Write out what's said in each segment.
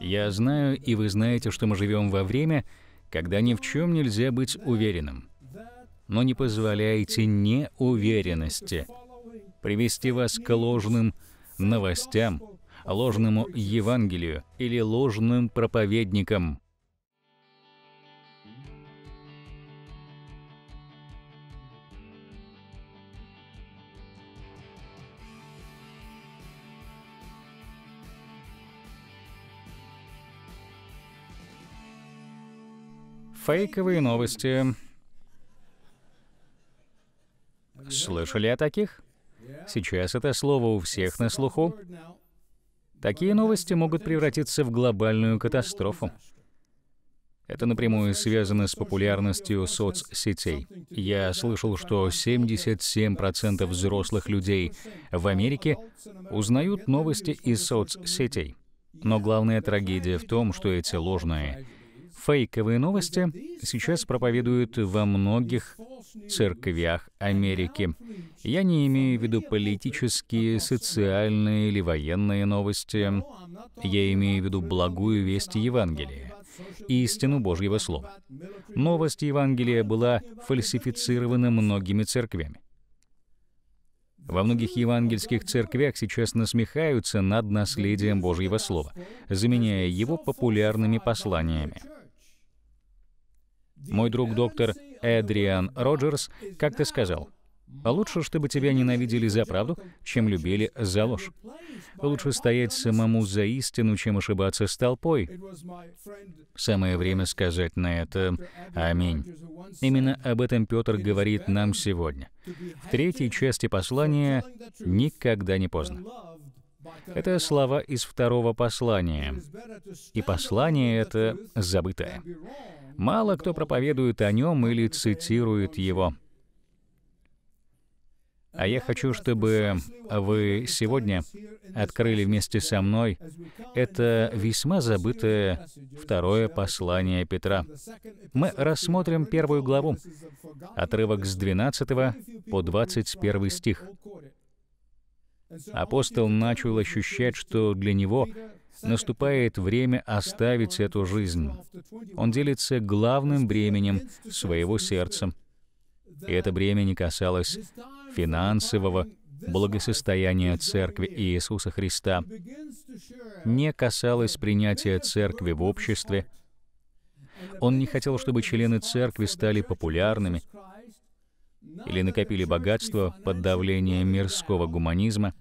Я знаю, и вы знаете, что мы живем во время, когда ни в чем нельзя быть уверенным. Но не позволяйте неуверенности привести вас к ложным новостям, ложному Евангелию или ложным проповедникам. Фейковые новости. Слышали о таких? Сейчас это слово у всех на слуху. Такие новости могут превратиться в глобальную катастрофу. Это напрямую связано с популярностью соцсетей. Я слышал, что 77% взрослых людей в Америке узнают новости из соцсетей. Но главная трагедия в том, что эти ложные фейковые новости сейчас проповедуют во многих церквях Америки. Я не имею в виду политические, социальные или военные новости. Я имею в виду благую весть Евангелия, и истину Божьего Слова. Новость Евангелия была фальсифицирована многими церквями. Во многих евангельских церквях сейчас насмехаются над наследием Божьего Слова, заменяя его популярными посланиями. Мой друг доктор Эдриан Роджерс как-то сказал, «Лучше, чтобы тебя ненавидели за правду, чем любили за ложь. Лучше стоять самому за истину, чем ошибаться с толпой». Самое время сказать на это «Аминь». Именно об этом Петр говорит нам сегодня. В третьей части послания «Никогда не поздно». Это слова из второго послания. И послание это забытое. Мало кто проповедует о нем или цитирует его. А я хочу, чтобы вы сегодня открыли вместе со мной это весьма забытое второе послание Петра. Мы рассмотрим первую главу, отрывок с 12 по 21 стих. Апостол начал ощущать, что для него наступает время оставить эту жизнь. Он делится главным бременем своего сердца. И это бремя не касалось финансового благосостояния Церкви Иисуса Христа, не касалось принятия Церкви в обществе. Он не хотел, чтобы члены Церкви стали популярными, или накопили богатство под давлением мирского гуманизма,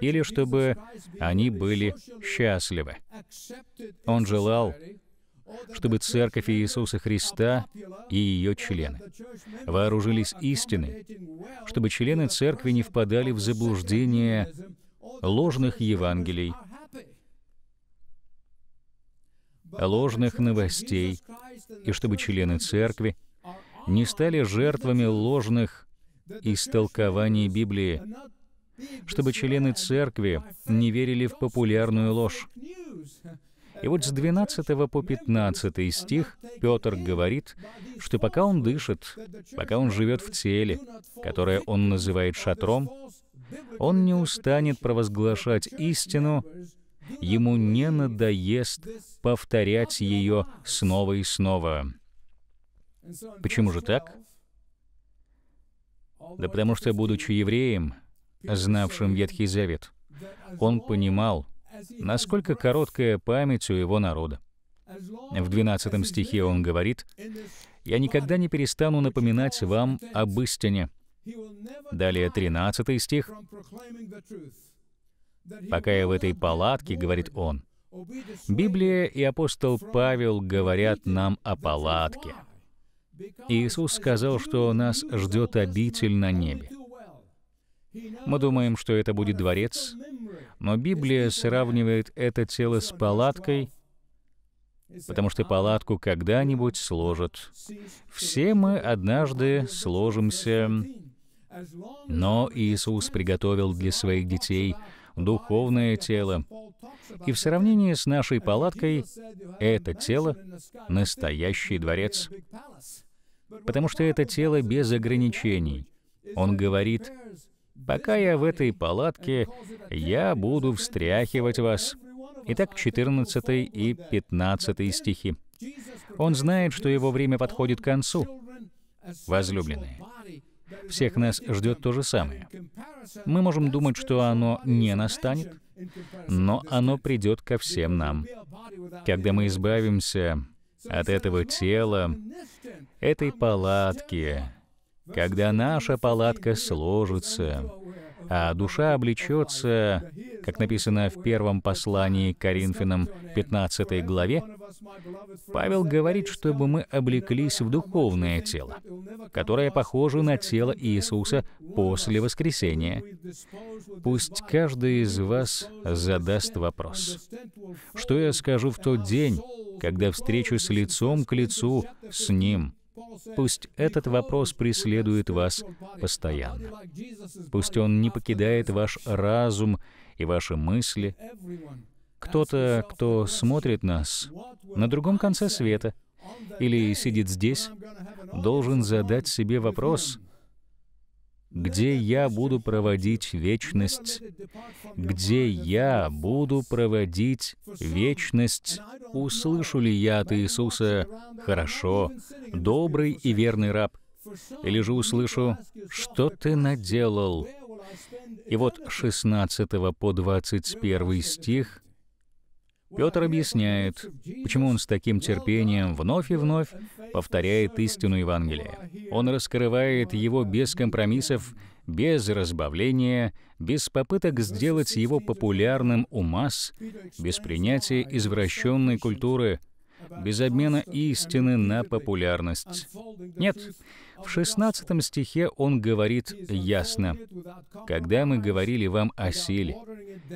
или чтобы они были счастливы. Он желал, чтобы Церковь Иисуса Христа и ее члены вооружились истиной, чтобы члены Церкви не впадали в заблуждение ложных Евангелий, ложных новостей, и чтобы члены Церкви не стали жертвами ложных истолкований Библии, чтобы члены церкви не верили в популярную ложь. И вот с 12 по 15 стих Петр говорит, что пока он дышит, пока он живет в теле, которое он называет шатром, он не устанет провозглашать истину, ему не надоест повторять ее снова и снова. Почему же так? Да потому что, будучи евреем, знавшим Ветхий Завет, он понимал, насколько короткая память у его народа. В 12 стихе он говорит, «Я никогда не перестану напоминать вам об истине». Далее 13 стих, «Пока я в этой палатке, — говорит он, — Библия и апостол Павел говорят нам о палатке. Иисус сказал, что нас ждет обитель на небе. Мы думаем, что это будет дворец, но Библия сравнивает это тело с палаткой, потому что палатку когда-нибудь сложат. Все мы однажды сложимся, но Иисус приготовил для своих детей духовное тело. И в сравнении с нашей палаткой, это тело — настоящий дворец. Потому что это тело без ограничений. Он говорит, «Пока я в этой палатке, я буду встряхивать вас». Итак, 14 и 15 стихи. Он знает, что его время подходит к концу. Возлюбленные, всех нас ждет то же самое. Мы можем думать, что оно не настанет, но оно придет ко всем нам. Когда мы избавимся от этого тела, этой палатки, когда наша палатка сложится, а душа облечется, как написано в первом послании к Коринфянам 15 главе, Павел говорит, чтобы мы облеклись в духовное тело, которое похоже на тело Иисуса после воскресения. Пусть каждый из вас задаст вопрос. Что я скажу в тот день, когда встречусь лицом к лицу с Ним? Пусть этот вопрос преследует вас постоянно. Пусть он не покидает ваш разум и ваши мысли. Кто-то, кто смотрит нас на другом конце света или сидит здесь, должен задать себе вопрос — где я буду проводить вечность, где я буду проводить вечность. Услышу ли я от Иисуса «Хорошо, добрый и верный раб», или же услышу «Что ты наделал?» И вот 16 по 21 стих Петр объясняет, почему он с таким терпением вновь и вновь повторяет истину Евангелия. Он раскрывает его без компромиссов, без разбавления, без попыток сделать его популярным у масс, без принятия извращенной культуры — без обмена истины на популярность. Нет, в 16 стихе он говорит ясно, «Когда мы говорили вам о силе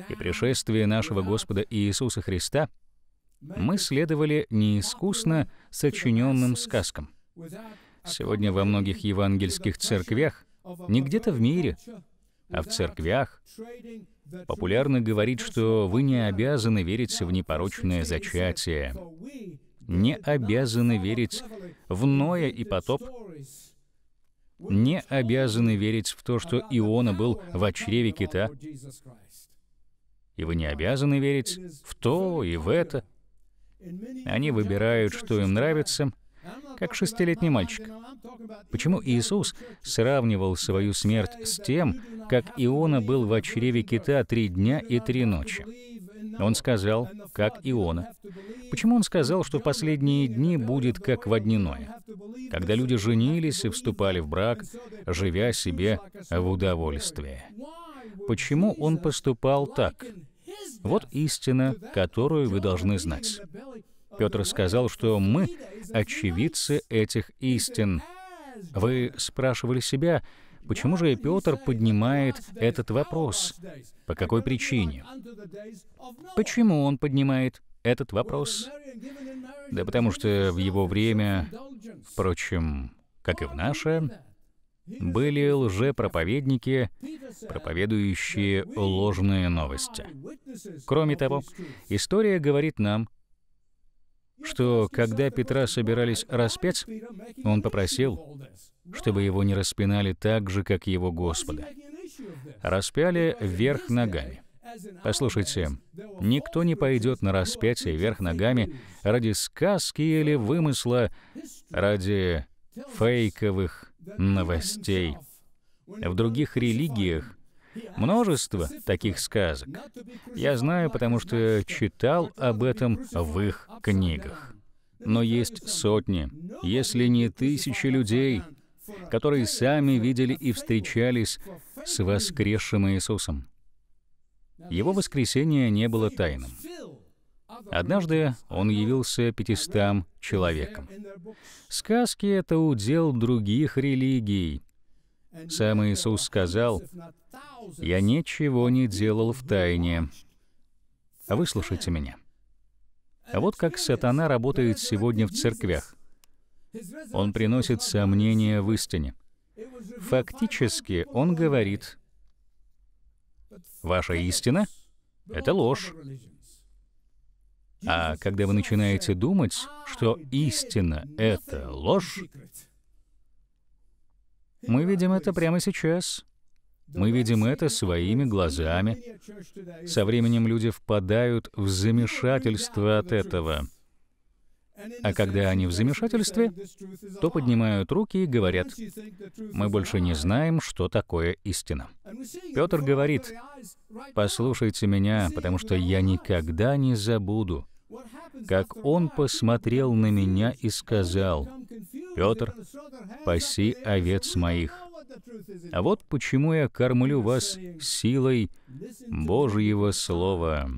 и пришествии нашего Господа Иисуса Христа, мы следовали неискусно сочиненным сказкам». Сегодня во многих евангельских церквях, не где-то в мире, а в церквях, Популярно говорить, что вы не обязаны верить в непорочное зачатие, не обязаны верить в Ноя и потоп, не обязаны верить в то, что Иона был в чреве кита, и вы не обязаны верить в то и в это. Они выбирают, что им нравится, как шестилетний мальчик. Почему Иисус сравнивал свою смерть с тем, как Иона был в чреве кита три дня и три ночи? Он сказал, как Иона. Почему он сказал, что последние дни будет как водяное? Когда люди женились и вступали в брак, живя себе в удовольствие. Почему он поступал так? Вот истина, которую вы должны знать. Петр сказал, что мы — очевидцы этих истин. Вы спрашивали себя, почему же Петр поднимает этот вопрос? По какой причине? Почему он поднимает этот вопрос? Да потому что в его время, впрочем, как и в наше, были лжепроповедники, проповедующие ложные новости. Кроме того, история говорит нам, что когда Петра собирались распять, он попросил, чтобы его не распинали так же, как его Господа. Распяли вверх ногами. Послушайте, никто не пойдет на распятие вверх ногами ради сказки или вымысла, ради фейковых новостей. В других религиях Множество таких сказок. Я знаю, потому что читал об этом в их книгах. Но есть сотни, если не тысячи людей, которые сами видели и встречались с воскресшим Иисусом. Его воскресение не было тайным. Однажды он явился пятистам человеком. Сказки — это удел других религий. Сам Иисус сказал, я ничего не делал в тайне. Выслушайте меня. А вот как сатана работает сегодня в церквях. Он приносит сомнения в истине. Фактически он говорит, ваша истина — это ложь. А когда вы начинаете думать, что истина — это ложь, мы видим это прямо сейчас. Мы видим это своими глазами. Со временем люди впадают в замешательство от этого. А когда они в замешательстве, то поднимают руки и говорят, «Мы больше не знаем, что такое истина». Петр говорит, «Послушайте меня, потому что я никогда не забуду, как он посмотрел на меня и сказал, «Петр, паси овец моих». А вот почему я кормлю вас силой Божьего Слова.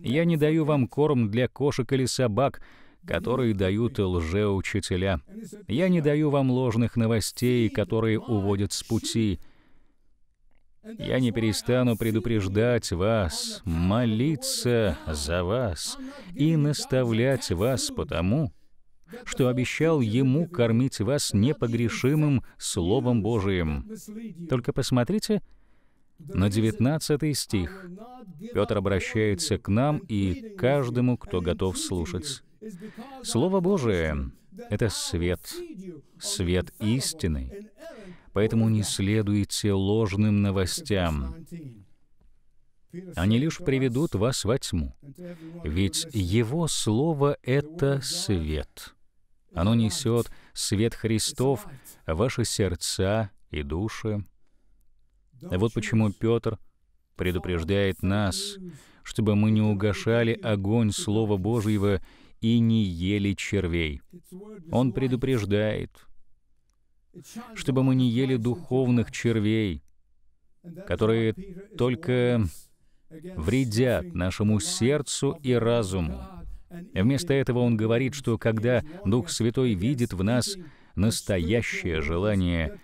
Я не даю вам корм для кошек или собак, которые дают лжеучителя. Я не даю вам ложных новостей, которые уводят с пути. Я не перестану предупреждать вас, молиться за вас и наставлять вас потому, что обещал Ему кормить вас непогрешимым Словом Божиим. Только посмотрите на 19 стих. Петр обращается к нам и каждому, кто готов слушать. Слово Божие — это свет, свет истины. Поэтому не следуйте ложным новостям. Они лишь приведут вас во тьму. Ведь Его Слово — это свет. Оно несет свет Христов в ваши сердца и души. Вот почему Петр предупреждает нас, чтобы мы не угашали огонь Слова Божьего и не ели червей. Он предупреждает, чтобы мы не ели духовных червей, которые только вредят нашему сердцу и разуму вместо этого он говорит, что когда Дух Святой видит в нас настоящее желание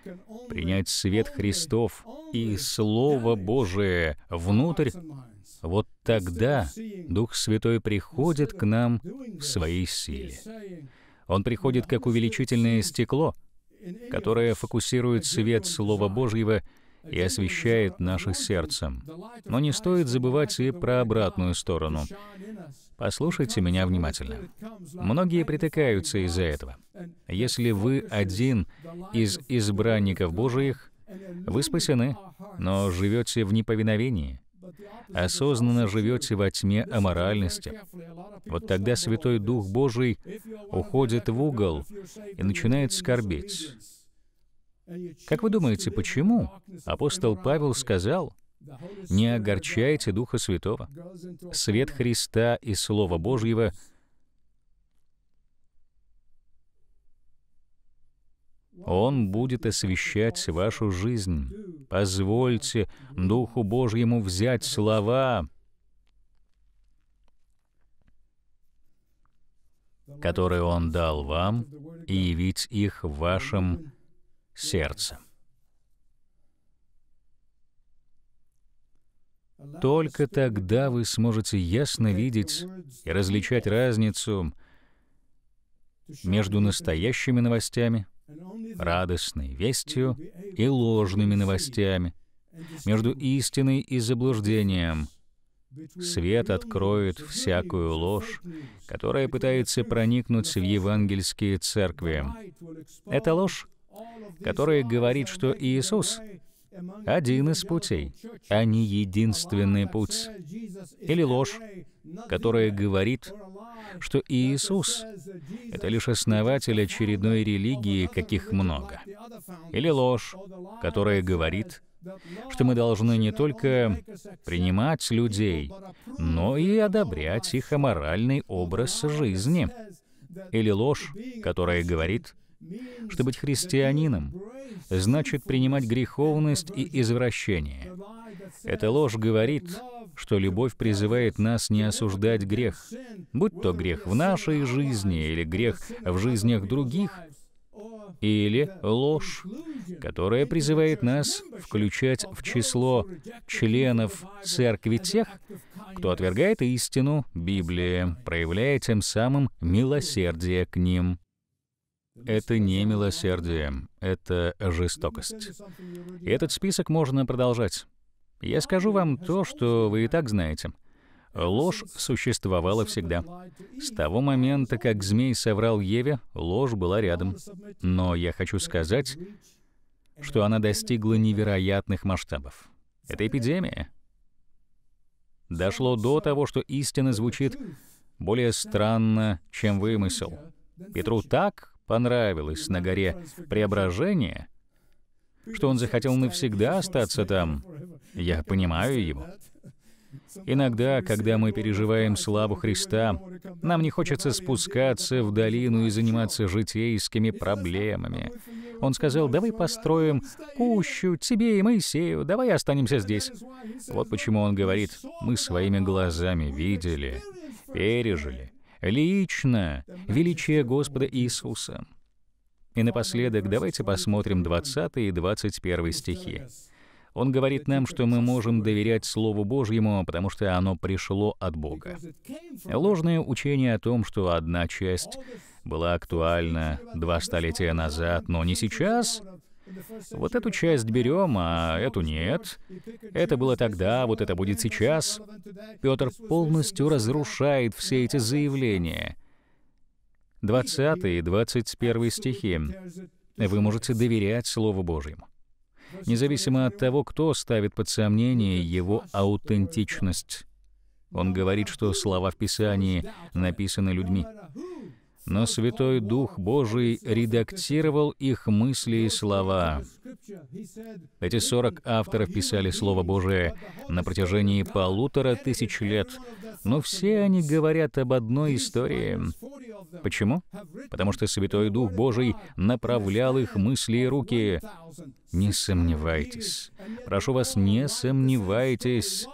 принять свет Христов и Слово Божие внутрь, вот тогда Дух Святой приходит к нам в своей силе. Он приходит как увеличительное стекло, которое фокусирует свет Слова Божьего и освещает наше сердце. Но не стоит забывать и про обратную сторону. Послушайте меня внимательно. Многие притыкаются из-за этого. Если вы один из избранников Божиих, вы спасены, но живете в неповиновении, осознанно живете во тьме аморальности. Вот тогда Святой Дух Божий уходит в угол и начинает скорбеть. Как вы думаете, почему апостол Павел сказал, не огорчайте Духа Святого. Свет Христа и Слова Божьего Он будет освещать вашу жизнь. Позвольте Духу Божьему взять слова, которые Он дал вам, и явить их в вашем сердце. Только тогда вы сможете ясно видеть и различать разницу между настоящими новостями, радостной вестью и ложными новостями, между истиной и заблуждением. Свет откроет всякую ложь, которая пытается проникнуть в евангельские церкви. Это ложь, которая говорит, что Иисус один из путей, а не единственный путь. Или ложь, которая говорит, что Иисус — это лишь основатель очередной религии, каких много. Или ложь, которая говорит, что мы должны не только принимать людей, но и одобрять их аморальный образ жизни. Или ложь, которая говорит, чтобы быть христианином значит принимать греховность и извращение. Эта ложь говорит, что любовь призывает нас не осуждать грех, будь то грех в нашей жизни или грех в жизнях других, или ложь, которая призывает нас включать в число членов церкви тех, кто отвергает истину Библии, проявляя тем самым милосердие к ним. Это не милосердие, это жестокость. этот список можно продолжать. Я скажу вам то, что вы и так знаете. Ложь существовала всегда. С того момента, как змей соврал Еве, ложь была рядом. Но я хочу сказать, что она достигла невероятных масштабов. Эта эпидемия. Дошло до того, что истина звучит более странно, чем вымысел. Петру так понравилось на горе Преображения, что он захотел навсегда остаться там, я понимаю его. Иногда, когда мы переживаем славу Христа, нам не хочется спускаться в долину и заниматься житейскими проблемами. Он сказал, давай построим кущу тебе и Моисею, давай останемся здесь. Вот почему он говорит, мы своими глазами видели, пережили, лично величие Господа Иисуса. И напоследок давайте посмотрим 20 и 21 стихи. Он говорит нам, что мы можем доверять Слову Божьему, потому что оно пришло от Бога. Ложное учение о том, что одна часть была актуальна два столетия назад, но не сейчас, вот эту часть берем, а эту нет. Это было тогда, вот это будет сейчас. Петр полностью разрушает все эти заявления. 20 и 21 стихи. Вы можете доверять Слову Божьему. Независимо от того, кто ставит под сомнение его аутентичность. Он говорит, что слова в Писании написаны людьми но Святой Дух Божий редактировал их мысли и слова. Эти сорок авторов писали Слово Божие на протяжении полутора тысяч лет, но все они говорят об одной истории. Почему? Потому что Святой Дух Божий направлял их мысли и руки. Не сомневайтесь. Прошу вас, не сомневайтесь.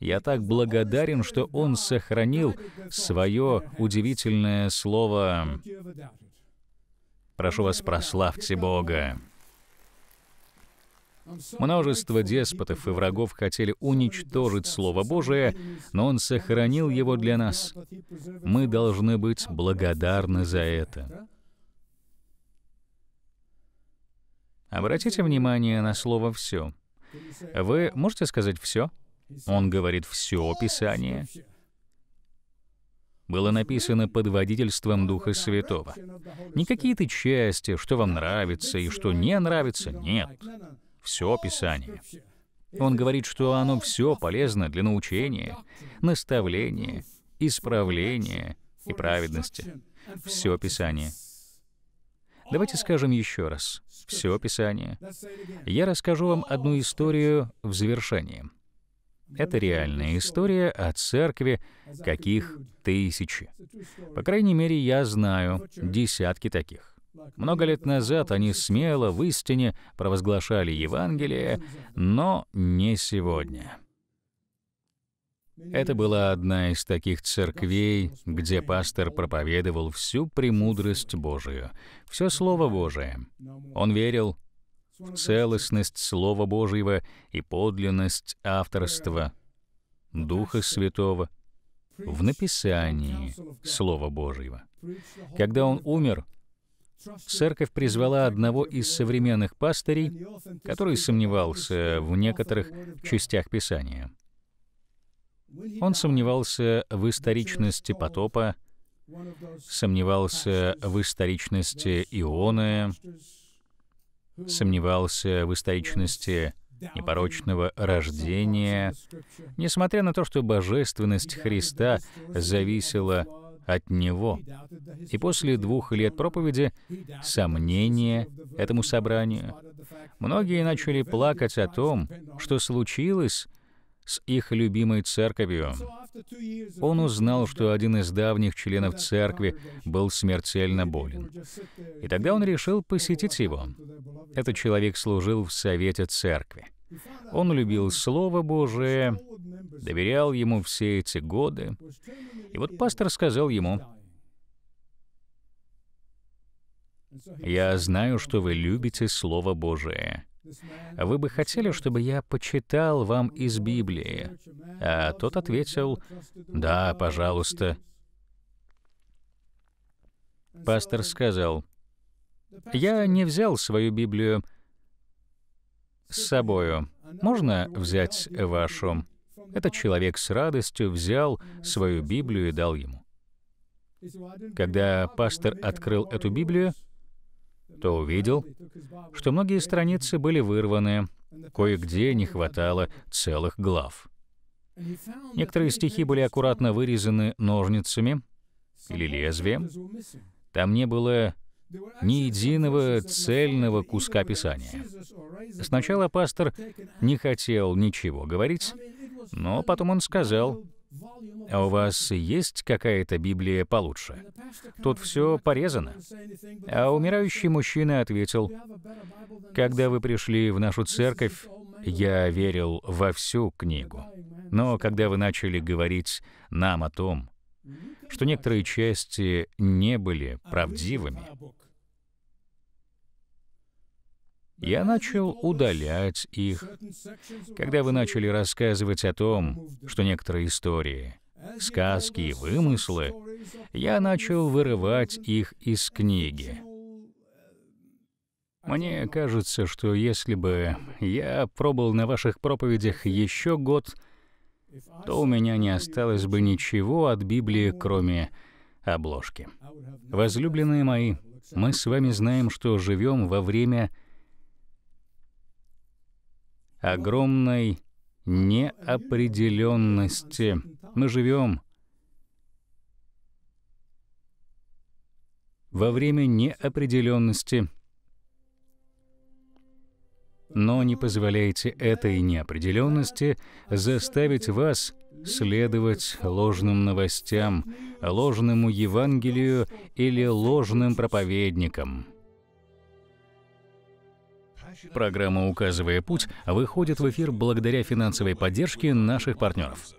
Я так благодарен, что Он сохранил свое удивительное слово. Прошу вас, прославьте Бога. Множество деспотов и врагов хотели уничтожить Слово Божие, но Он сохранил его для нас. Мы должны быть благодарны за это. Обратите внимание на слово «все». Вы можете сказать «все»? Он говорит все Писание. Было написано под водительством Духа Святого. Не какие-то части, что вам нравится и что не нравится, нет. Все Писание. Он говорит, что оно все полезно для научения, наставления, исправления и праведности. Все Писание. Давайте скажем еще раз. Все Писание. Я расскажу вам одну историю в завершении. Это реальная история о церкви, каких тысячи. По крайней мере, я знаю десятки таких. Много лет назад они смело в истине провозглашали Евангелие, но не сегодня. Это была одна из таких церквей, где пастор проповедовал всю премудрость Божию, все Слово Божие. Он верил, целостность Слова Божьего и подлинность авторства Духа Святого в написании Слова Божьего. Когда он умер, церковь призвала одного из современных пастырей, который сомневался в некоторых частях Писания. Он сомневался в историчности потопа, сомневался в историчности Ионы сомневался в историчности непорочного рождения, несмотря на то, что божественность Христа зависела от Него. И после двух лет проповеди сомнения этому собранию многие начали плакать о том, что случилось с их любимой церковью. Он узнал, что один из давних членов церкви был смертельно болен. И тогда он решил посетить его. Этот человек служил в совете церкви. Он любил Слово Божие, доверял ему все эти годы. И вот пастор сказал ему, «Я знаю, что вы любите Слово Божие. Вы бы хотели, чтобы я почитал вам из Библии? А тот ответил, да, пожалуйста. Пастор сказал, я не взял свою Библию с собою. Можно взять вашу? Этот человек с радостью взял свою Библию и дал ему. Когда пастор открыл эту Библию, то увидел, что многие страницы были вырваны, кое-где не хватало целых глав. Некоторые стихи были аккуратно вырезаны ножницами или лезвием. Там не было ни единого цельного куска Писания. Сначала пастор не хотел ничего говорить, но потом он сказал, а у вас есть какая-то Библия получше? Тут все порезано. А умирающий мужчина ответил, «Когда вы пришли в нашу церковь, я верил во всю книгу. Но когда вы начали говорить нам о том, что некоторые части не были правдивыми, я начал удалять их. Когда вы начали рассказывать о том, что некоторые истории, сказки и вымыслы, я начал вырывать их из книги. Мне кажется, что если бы я пробыл на ваших проповедях еще год, то у меня не осталось бы ничего от Библии, кроме обложки. Возлюбленные мои, мы с вами знаем, что живем во время огромной неопределенности. Мы живем во время неопределенности. Но не позволяйте этой неопределенности заставить вас следовать ложным новостям, ложному Евангелию или ложным проповедникам. Программа «Указывая путь» выходит в эфир благодаря финансовой поддержке наших партнеров.